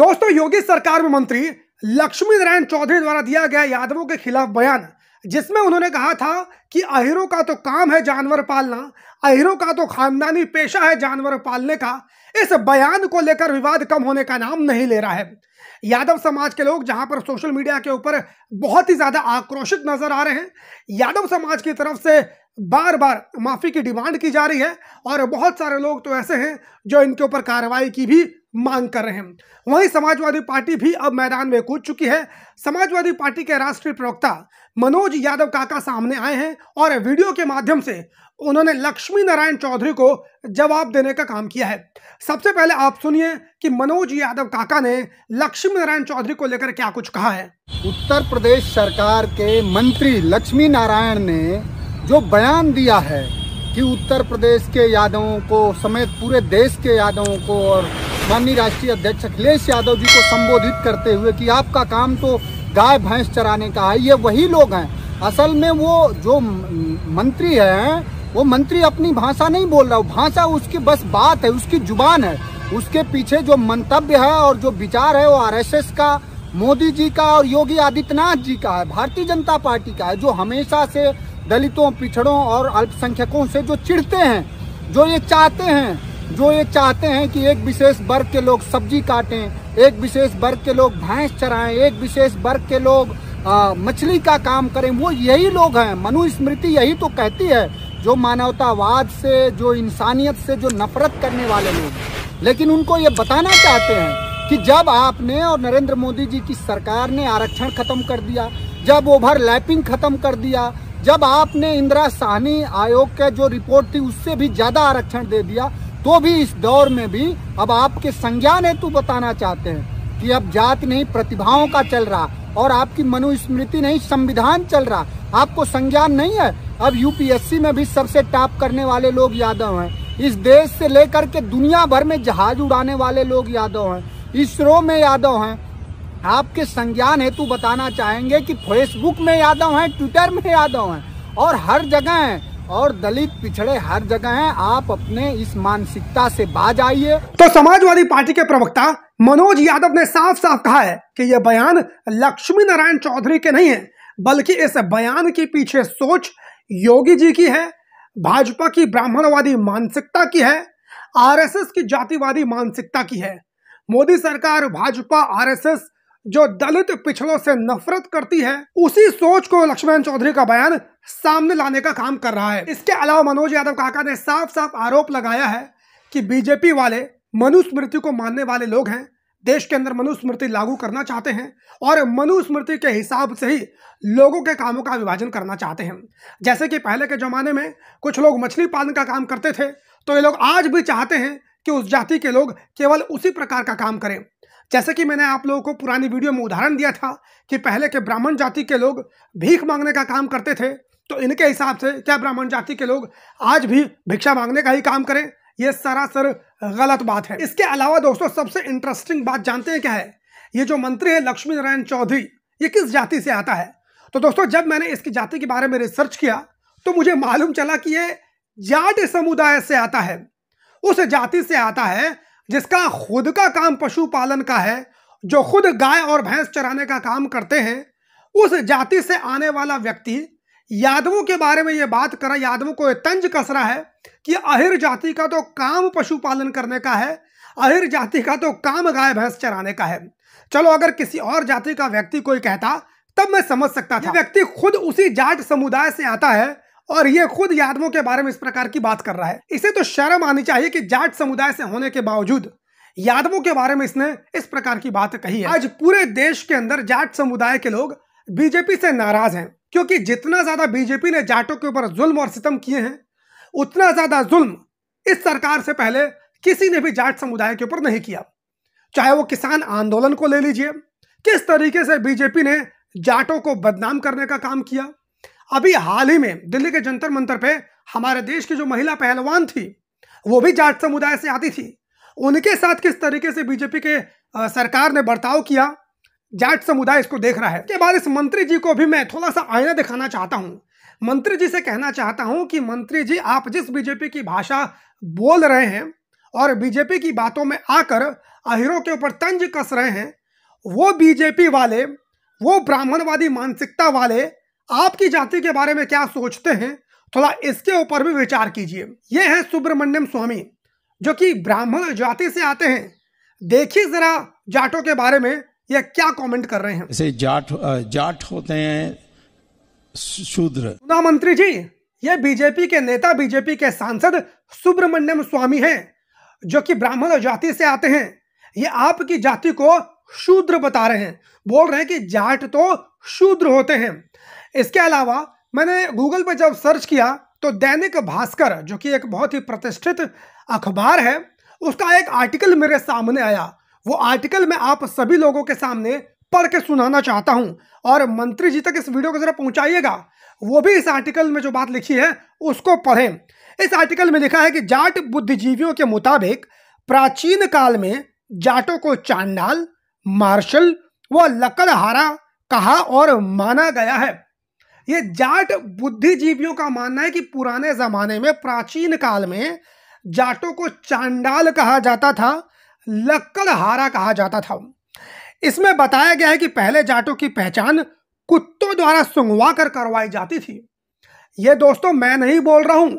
दोस्तों योगी सरकार में मंत्री लक्ष्मी नारायण चौधरी द्वारा दिया गया यादवों के खिलाफ बयान जिसमें उन्होंने कहा था कि अहिरों का तो काम है जानवर पालना अहिरों का तो खानदानी पेशा है जानवर पालने का इस बयान को लेकर विवाद कम होने का नाम नहीं ले रहा है यादव समाज के लोग जहां पर सोशल मीडिया के ऊपर बहुत ही ज्यादा आक्रोशित नजर आ रहे हैं यादव समाज की तरफ से बार बार माफी की डिमांड की जा रही है और बहुत सारे लोग तो ऐसे हैं जो इनके ऊपर कार्रवाई की भी मांग कर रहे हैं वहीं समाजवादी पार्टी भी अब मैदान में कूद चुकी है समाजवादी पार्टी के राष्ट्रीय प्रवक्ता मनोज यादव काका सामने आए हैं और वीडियो के माध्यम से उन्होंने लक्ष्मी नारायण चौधरी को जवाब देने का काम किया है सबसे पहले आप सुनिए कि मनोज यादव काका ने लक्ष्मी नारायण चौधरी को लेकर क्या कुछ कहा है उत्तर प्रदेश सरकार के मंत्री लक्ष्मी नारायण ने जो बयान दिया है कि उत्तर प्रदेश के यादवों को समेत पूरे देश के यादवों को और माननीय राष्ट्रीय अध्यक्ष अखिलेश यादव जी को संबोधित करते हुए कि आपका काम तो गाय भैंस चराने का है ये वही लोग हैं असल में वो जो मंत्री हैं वो मंत्री अपनी भाषा नहीं बोल रहा भाषा उसकी बस बात है उसकी जुबान है उसके पीछे जो मंतव्य है और जो विचार है वो आरएसएस का मोदी जी का और योगी आदित्यनाथ जी का है भारतीय जनता पार्टी का है जो हमेशा से दलितों पिछड़ों और अल्पसंख्यकों से जो चिढ़ते हैं जो ये चाहते हैं जो ये चाहते हैं कि एक विशेष वर्ग के लोग सब्जी काटें एक विशेष वर्ग के लोग भैंस चराएं एक विशेष वर्ग के लोग मछली का काम करें वो यही लोग हैं मनुस्मृति यही तो कहती है जो मानवतावाद से जो इंसानियत से जो नफरत करने वाले लोग लेकिन उनको ये बताना चाहते हैं कि जब आपने और नरेंद्र मोदी जी की सरकार ने आरक्षण खत्म कर दिया जब ओवरलैपिंग खत्म कर दिया जब आपने इंदिरा साहनी आयोग के जो रिपोर्ट थी उससे भी ज़्यादा आरक्षण दे दिया तो भी इस दौर में भी अब आपके संज्ञान हेतु बताना चाहते हैं कि अब जात नहीं प्रतिभाओं का चल रहा और आपकी मनुस्मृति नहीं संविधान चल रहा आपको संज्ञान नहीं है अब यूपीएससी में भी सबसे टॉप करने वाले लोग यादव हैं इस देश से लेकर के दुनिया भर में जहाज उड़ाने वाले लोग यादव हैं इसरो में यादव हैं आपके संज्ञान हेतु बताना चाहेंगे कि फेसबुक में यादव हैं ट्विटर में यादव हैं और हर जगह हैं और दलित पिछड़े हर जगह हैं आप अपने इस मानसिकता से बाज आइए तो समाजवादी पार्टी के प्रवक्ता मनोज यादव ने साफ साफ कहा है कि यह बयान लक्ष्मी नारायण चौधरी के नहीं है बल्कि इस बयान के पीछे सोच योगी जी की है भाजपा की ब्राह्मणवादी मानसिकता की है आरएसएस की जातिवादी मानसिकता की है मोदी सरकार भाजपा आरएसएस जो दलित पिछड़ों से नफरत करती है उसी सोच को लक्ष्मण चौधरी का बयान सामने लाने का काम कर रहा है इसके अलावा मनोज यादव काका ने साफ साफ आरोप लगाया है कि बीजेपी वाले मनुस्मृति को मानने वाले लोग हैं देश के अंदर मनुस्मृति लागू करना चाहते हैं और मनुस्मृति के हिसाब से ही लोगों के कामों का विभाजन करना चाहते हैं जैसे कि पहले के ज़माने में कुछ लोग मछली पालन का काम करते थे तो ये लोग आज भी चाहते हैं कि उस जाति के लोग केवल उसी प्रकार का काम करें जैसे कि मैंने आप लोगों को पुरानी वीडियो में उदाहरण दिया था कि पहले के ब्राह्मण जाति के लोग भीख मांगने का काम करते थे तो इनके हिसाब से क्या ब्राह्मण जाति के लोग आज भी भिक्षा मांगने का ही काम करें ये सरासर गलत बात है इसके अलावा दोस्तों सबसे इंटरेस्टिंग बात जानते हैं क्या है ये जो मंत्री है लक्ष्मी नारायण चौधरी ये किस जाति से आता है तो दोस्तों जब मैंने इसकी जाति के बारे में रिसर्च किया तो मुझे मालूम चला कि ये जाट समुदाय से आता है उस जाति से आता है जिसका खुद का काम पशुपालन का है जो खुद गाय और भैंस चराने का काम करते हैं उस जाति से आने वाला व्यक्ति यादवों के बारे में ये बात करा यादवों को तंज कसरा है कि अहिर जाति का तो काम पशुपालन करने का है अहिर जाति का तो काम गाय भैंस चराने का है चलो अगर किसी और जाति का व्यक्ति कोई कहता तब मैं समझ सकता था व्यक्ति खुद उसी जाट समुदाय से आता है और ये खुद यादवों के बारे में इस प्रकार की बात कर रहा है इसे तो शर्म आनी चाहिए कि जाट समुदाय से होने के बावजूद यादवों के बारे में इसने इस प्रकार की बात कही है आज पूरे देश के अंदर जाट समुदाय के लोग बीजेपी से नाराज हैं क्योंकि जितना ज्यादा बीजेपी ने जाटों के ऊपर जुल्म और सितम किए हैं उतना ज्यादा जुल्म इस सरकार से पहले किसी ने भी जाट समुदाय के ऊपर नहीं किया चाहे वो किसान आंदोलन को ले लीजिए किस तरीके से बीजेपी ने जाटों को बदनाम करने का काम किया अभी हाल ही में दिल्ली के जंतर मंतर पे हमारे देश की जो महिला पहलवान थी वो भी जाट समुदाय से आती थी उनके साथ किस तरीके से बीजेपी के सरकार ने बर्ताव किया जाट समुदाय इसको देख रहा है के बाद इस मंत्री जी को भी मैं थोड़ा सा आईना दिखाना चाहता हूँ मंत्री जी से कहना चाहता हूँ कि मंत्री जी आप जिस बीजेपी की भाषा बोल रहे हैं और बीजेपी की बातों में आकर अहिरों के ऊपर तंज कस रहे हैं वो बीजेपी वाले वो ब्राह्मणवादी मानसिकता वाले आपकी जाति के बारे में क्या सोचते हैं थोड़ा इसके ऊपर भी विचार कीजिए ये हैं सुब्रमण्यम स्वामी जो कि ब्राह्मण जाति से आते हैं देखिए जरा जाटों के बारे में ये क्या कमेंट कर रहे हैं जैसे जाट जाट होते हैं शूद्र मंत्री जी ये बीजेपी के नेता बीजेपी के सांसद सुब्रमण्यम स्वामी हैं जो कि ब्राह्मण जाति से आते हैं ये आपकी जाति को शूद्र बता रहे हैं बोल रहे हैं कि जाट तो शूद्र होते हैं इसके अलावा मैंने गूगल पर जब सर्च किया तो दैनिक भास्कर जो कि एक बहुत ही प्रतिष्ठित अखबार है उसका एक आर्टिकल मेरे सामने आया वो आर्टिकल मैं आप सभी लोगों के सामने पढ़ के सुनाना चाहता हूँ और मंत्री जी तक इस वीडियो को ज़रा पहुँचाइएगा वो भी इस आर्टिकल में जो बात लिखी है उसको पढ़ें इस आर्टिकल में लिखा है कि जाट बुद्धिजीवियों के मुताबिक प्राचीन काल में जाटों को चांडाल मार्शल व लकड़हारा कहा और माना गया है ये जाट बुद्धिजीवियों का मानना है कि पुराने जमाने में प्राचीन काल में जाटों को चांडाल कहा जाता था लक्कड़हारा कहा जाता था इसमें बताया गया है कि पहले जाटों की पहचान कुत्तों द्वारा सुंगवा कर करवाई जाती थी ये दोस्तों मैं नहीं बोल रहा हूं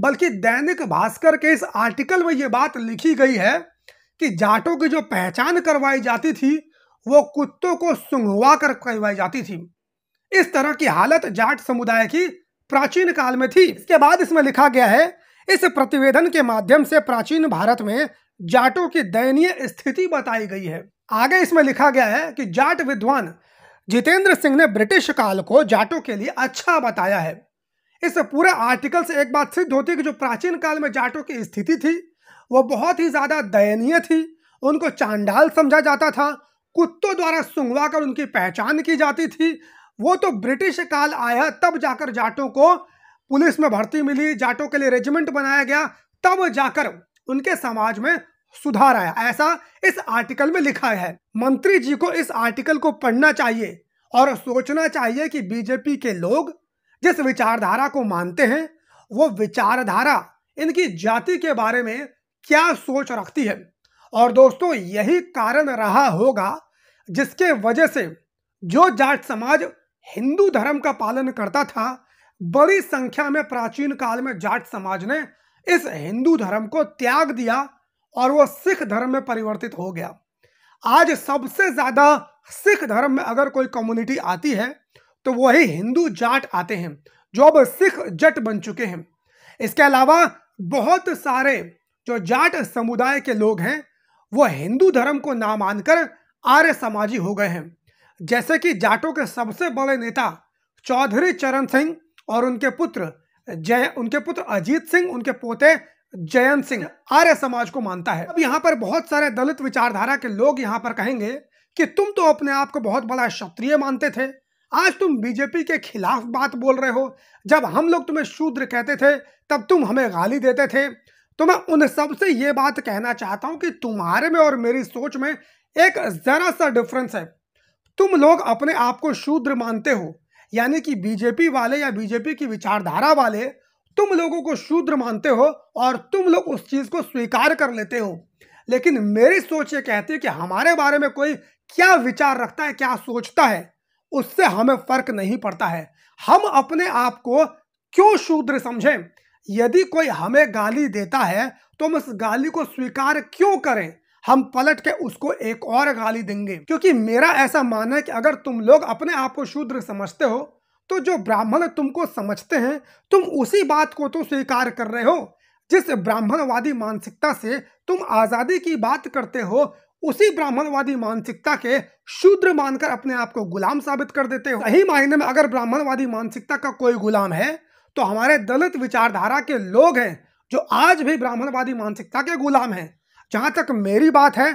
बल्कि दैनिक भास्कर के इस आर्टिकल में ये बात लिखी गई है कि जाटों की जो पहचान करवाई जाती थी वो कुत्तों को सुंगवा कर करवाई जाती थी इस तरह की हालत जाट समुदाय की प्राचीन काल में थी इसके बाद इसमें लिखा गया है इस प्रतिवेदन के माध्यम से प्राचीन भारत में जाटों की दयनीय स्थिति बताई गई है आगे इसमें लिखा गया है कि जाट विद्वान जितेंद्र सिंह ने ब्रिटिश काल को जाटों के लिए अच्छा बताया है इस पूरे आर्टिकल से एक बात सिद्ध होती है कि जो प्राचीन काल में जाटों की स्थिति थी वो बहुत ही ज़्यादा दयनीय थी उनको चांडाल समझा जाता था कुत्तों द्वारा सुंगवा कर उनकी पहचान की जाती थी वो तो ब्रिटिश काल आया तब जाकर जाटों को पुलिस में भर्ती मिली जाटों के लिए रेजिमेंट बनाया गया तब जाकर उनके समाज में सुधार आया ऐसा इस आर्टिकल में लिखा है मंत्री जी को इस आर्टिकल को पढ़ना चाहिए और सोचना चाहिए कि बीजेपी के लोग जिस विचारधारा को मानते हैं वो विचारधारा इनकी जाति के बारे में क्या सोच रखती है और दोस्तों यही कारण रहा होगा जिसके वजह से जो जाट समाज हिंदू धर्म का पालन करता था बड़ी संख्या में प्राचीन काल में जाट समाज ने इस हिंदू धर्म को त्याग दिया और वो सिख धर्म में परिवर्तित हो गया आज सबसे ज़्यादा सिख धर्म में अगर कोई कम्युनिटी आती है तो वही हिंदू जाट आते हैं जो अब सिख जट बन चुके हैं इसके अलावा बहुत सारे जो जाट समुदाय के लोग हैं वो हिंदू धर्म को ना मानकर आर्य समाजी हो गए हैं जैसे कि जाटों के सबसे बड़े नेता चौधरी चरण सिंह और उनके पुत्र जय उनके पुत्र अजीत सिंह उनके पोते जयंत सिंह आर्य समाज को मानता है अब यहाँ पर बहुत सारे दलित विचारधारा के लोग यहाँ पर कहेंगे कि तुम तो अपने आप को बहुत बड़ा क्षत्रिय मानते थे आज तुम बीजेपी के खिलाफ बात बोल रहे हो जब हम लोग तुम्हें शूद्र कहते थे तब तुम हमें गाली देते थे तो मैं उन सब से ये बात कहना चाहता हूँ कि तुम्हारे में और मेरी सोच में एक ज़रा सा डिफरेंस है तुम लोग अपने आप को शूद्र मानते हो यानी कि बीजेपी वाले या बीजेपी की विचारधारा वाले तुम लोगों को शूद्र मानते हो और तुम लोग उस चीज़ को स्वीकार कर लेते हो लेकिन मेरी सोच ये कहती है कि हमारे बारे में कोई क्या विचार रखता है क्या सोचता है उससे हमें फर्क नहीं पड़ता है हम अपने आप को क्यों शूद्र समझें यदि कोई हमें गाली देता है तो हम उस गाली को स्वीकार क्यों करें हम पलट के उसको एक और गाली देंगे क्योंकि मेरा ऐसा मानना है कि अगर तुम लोग अपने आप को शूद्र समझते हो तो जो ब्राह्मण तुमको समझते हैं तुम उसी बात को तो स्वीकार कर रहे हो जिस ब्राह्मणवादी मानसिकता से तुम आज़ादी की बात करते हो उसी ब्राह्मणवादी मानसिकता के शूद्र मानकर अपने आप को गुलाम साबित कर देते हो सही मायने में अगर ब्राह्मणवादी मानसिकता का कोई गुलाम है तो हमारे दलित विचारधारा के लोग हैं जो आज भी ब्राह्मणवादी मानसिकता के गुलाम हैं जहां तक मेरी बात है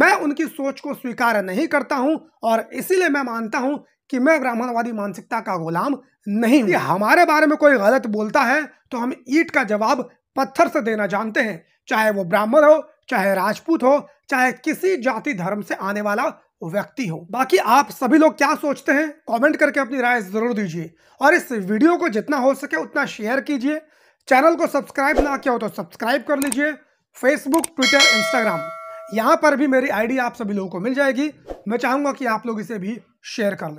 मैं उनकी सोच को स्वीकार नहीं करता हूं और इसीलिए मैं मानता हूं कि मैं ब्राह्मणवादी मानसिकता का गुलाम नहीं हूं हमारे बारे में कोई गलत बोलता है तो हम ईट का जवाब पत्थर से देना जानते हैं चाहे वो ब्राह्मण हो चाहे राजपूत हो चाहे किसी जाति धर्म से आने वाला व्यक्ति हो बाकी आप सभी लोग क्या सोचते हैं कमेंट करके अपनी राय जरूर दीजिए और इस वीडियो को जितना हो सके उतना शेयर कीजिए चैनल को सब्सक्राइब ना किया हो तो सब्सक्राइब कर लीजिए फेसबुक ट्विटर इंस्टाग्राम यहाँ पर भी मेरी आईडी आप सभी लोगों को मिल जाएगी मैं चाहूँगा कि आप लोग इसे भी शेयर कर लें